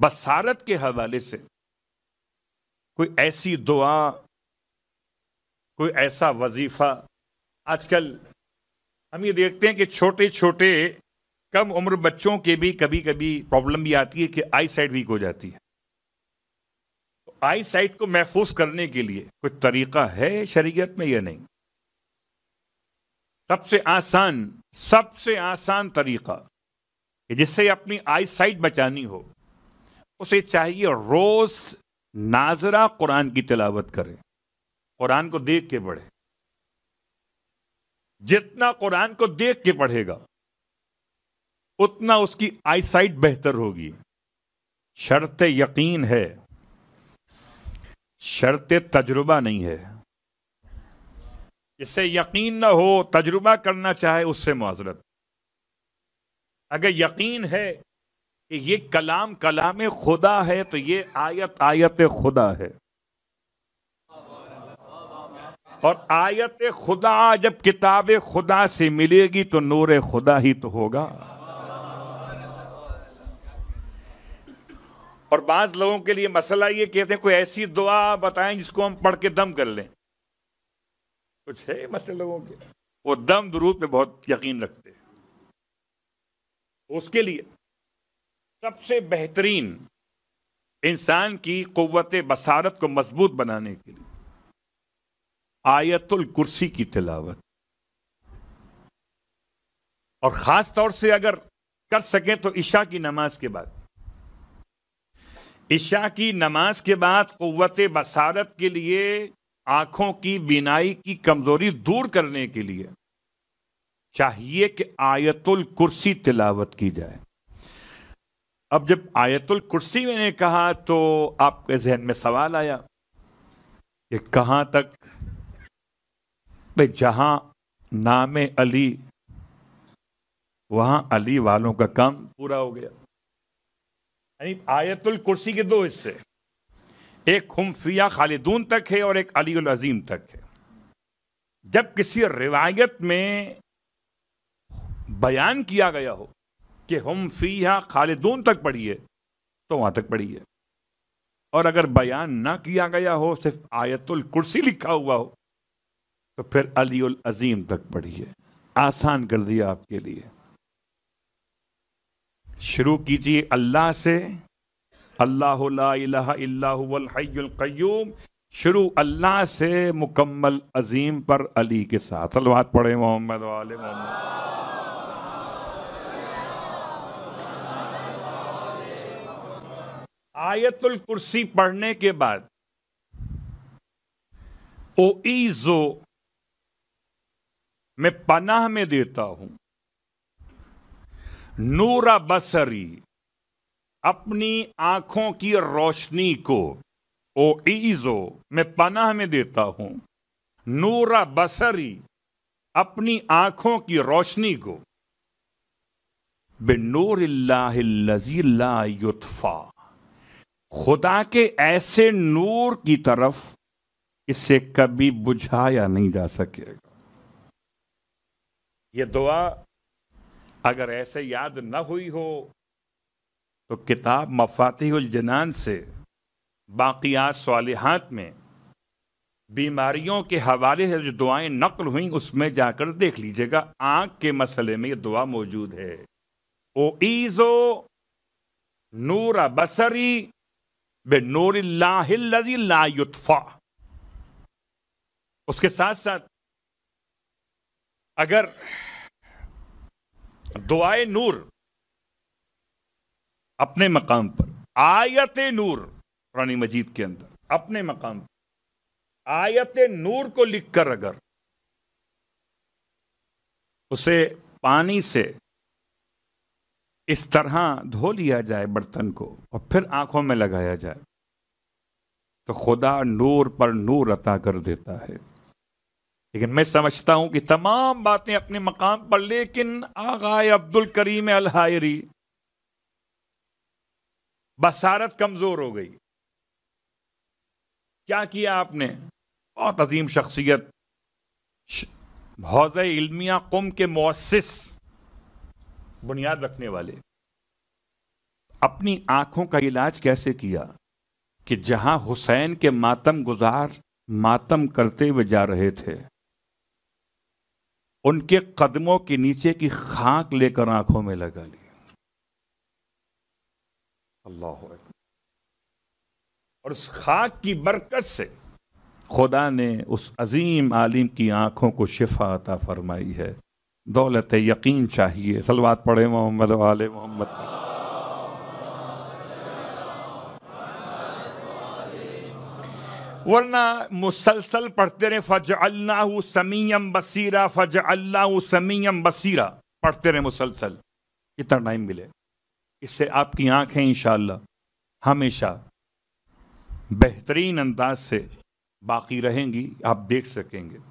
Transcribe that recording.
बसारत के हवाले से कोई ऐसी दुआ कोई ऐसा वजीफ़ा आजकल हम ये देखते हैं कि छोटे छोटे कम उम्र बच्चों के भी कभी कभी प्रॉब्लम भी आती है कि आई साइट वीक हो जाती है तो आई साइट को महफूज करने के लिए कुछ तरीका है शरीयत में या नहीं सबसे आसान सबसे आसान तरीका कि जिससे अपनी आई साइट बचानी हो उसे चाहिए रोज नाजरा कुरान की तिलावत करे कुरान को देख के पढ़े जितना कुरान को देख के पढ़ेगा उतना उसकी आईसाइट बेहतर होगी शर्त यकीन है शर्त तजुर्बा नहीं है इससे यकीन ना हो तजुर्बा करना चाहे उससे मुआजरत अगर यकीन है कि ये कलाम कलाम खुदा है तो ये आयत आयत खुदा है और आयत खुदा जब किताब खुदा से मिलेगी तो नूर खुदा ही तो होगा और बाज लोगों के लिए मसला ये कहते हैं कोई ऐसी दुआ बताएं जिसको हम पढ़ के दम कर लें कुछ है मसले लोगों के वो दम दरूद पे बहुत यकीन रखते हैं उसके लिए सबसे बेहतरीन इंसान की क़वत बसारत को मजबूत बनाने के लिए आयतुल कुर्सी की तिलावत और ख़ास तौर से अगर कर सकें तो ईशा की नमाज के बाद ईशा की नमाज के बाद कुत बसारत के लिए आंखों की बीनाई की कमज़ोरी दूर करने के लिए चाहिए कि आयतुल कुर्सी तिलावत की जाए अब जब आयतुल कुर्सी मैंने कहा तो आपके जहन में सवाल आया कि कहाँ तक भाई जहां नाम अली वहां अली वालों का काम पूरा हो गया यानी आयतुल कुर्सी के दो हिस्से एक खुमफिया खालिदून तक है और एक अली अजीम तक है जब किसी रिवायत में बयान किया गया हो कि हम फी यहाँ खालिदून तक पढ़िए तो वहाँ तक पढ़िए और अगर बयान ना किया गया हो सिर्फ आयतुल कुर्सी लिखा हुआ हो तो फिर उल अजीम तक पढ़िए आसान कर दिया आपके लिए शुरू कीजिए अल्लाह से अल्लाह अल्लाहल्लाम शुरू अल्लाह से मुकम्मल अजीम पर अली के साथ अलवात पढ़े मोहम्मद वाले मोहम्मद आयतुल कुर्सी पढ़ने के बाद ईजो मैं पनाह में देता हूं नूरा बसरी अपनी आंखों की रोशनी को ओ ईजो मैं पनाह में देता हूं नूरा बसरी अपनी आंखों की रोशनी को बेनूर ला युतफा खुदा के ऐसे नूर की तरफ इसे कभी बुझाया नहीं जा सकेगा यह दुआ अगर ऐसे याद न हुई हो तो किताब मफातिहुल जनान से बाक़ियात सालिहात में बीमारियों के हवाले से जो दुआएं नकल हुई उसमें जाकर देख लीजिएगा आँख के मसले में यह दुआ मौजूद है ओ ईज़ो नूरा बसरी बेनूर ला उसके साथ साथ अगर दुआए नूर अपने मकाम पर आयत नूर पुरानी मजीद के अंदर अपने मकाम पर आयत नूर को लिखकर अगर उसे पानी से इस तरह धो लिया जाए बर्तन को और फिर आंखों में लगाया जाए तो खुदा नूर पर नूर अता कर देता है लेकिन मैं समझता हूं कि तमाम बातें अपने मकाम पर लेकिन आगाए अब्दुल करीम अलहायरी बसारत कमजोर हो गई क्या किया आपने बहुत अजीम शख्सियत हौज इल्मिया कुम के मुसिस बुनियाद रखने वाले अपनी आंखों का इलाज कैसे किया कि जहां हुसैन के मातम गुजार मातम करते हुए जा रहे थे उनके कदमों के नीचे की खाक लेकर आंखों में लगा ली अल्लाह और उस खाक की बरकत से खुदा ने उस अजीम आलिम की आंखों को शिफा अता फरमाई है दौलत यकीन चाहिए सलवात पढ़े मोहम्मद वाले मोहम्मद वरना मुसलसल पढ़ते रहे फज अल्लाह समीम बसीरा फज अल्लाह समीम बसीरा पढ़ते रहे मुसलसल इतना टाइम मिले इससे आपकी आंखें इन हमेशा बेहतरीन अंदाज से बाकी रहेंगी आप देख सकेंगे